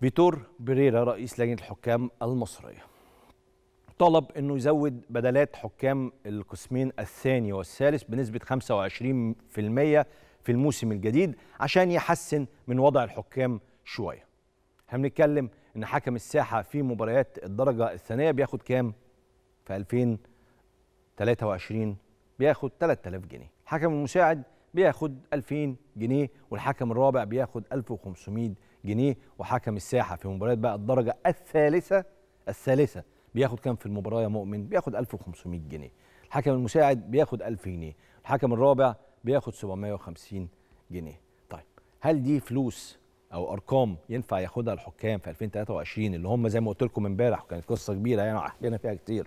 فيتور بريرا رئيس لجنة الحكام المصرية طلب أنه يزود بدلات حكام القسمين الثاني والثالث بنسبة 25% في الموسم الجديد عشان يحسن من وضع الحكام شوية بنتكلم أن حكم الساحة في مباريات الدرجة الثانية بياخد كام في 2023 بياخد 3000 جنيه حكم المساعد بياخد 2000 جنيه والحكم الرابع بياخد 1500 جنيه وحكم الساحه في مباريات بقى الدرجه الثالثه الثالثه بياخد كام في المباراه يا مؤمن؟ بياخد 1500 جنيه الحكم المساعد بياخد 1000 جنيه الحكم الرابع بياخد 750 جنيه طيب هل دي فلوس او ارقام ينفع ياخدها الحكام في 2023 اللي هم زي ما قلت لكم امبارح وكانت قصه كبيره يعني حكينا فيها كتير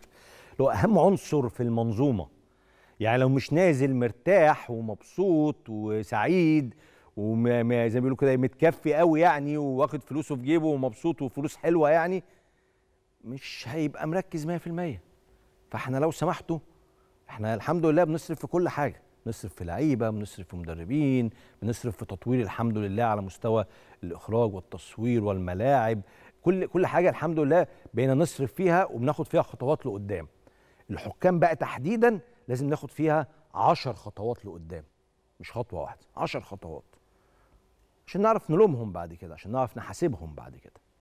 اللي هو اهم عنصر في المنظومه يعني لو مش نازل مرتاح ومبسوط وسعيد وما زي ما بيقولوا كده متكفي قوي يعني واخد فلوسه في جيبه ومبسوط وفلوس حلوه يعني مش هيبقى مركز 100% فاحنا لو سمحتوا احنا الحمد لله بنصرف في كل حاجه بنصرف في لعيبه بنصرف في مدربين بنصرف في تطوير الحمد لله على مستوى الاخراج والتصوير والملاعب كل كل حاجه الحمد لله بقينا نصرف فيها وبناخد فيها خطوات لقدام الحكام بقى تحديدا لازم ناخد فيها عشر خطوات لقدام مش خطوه واحده عشر خطوات عشان نعرف نلومهم بعد كده عشان نعرف نحاسبهم بعد كده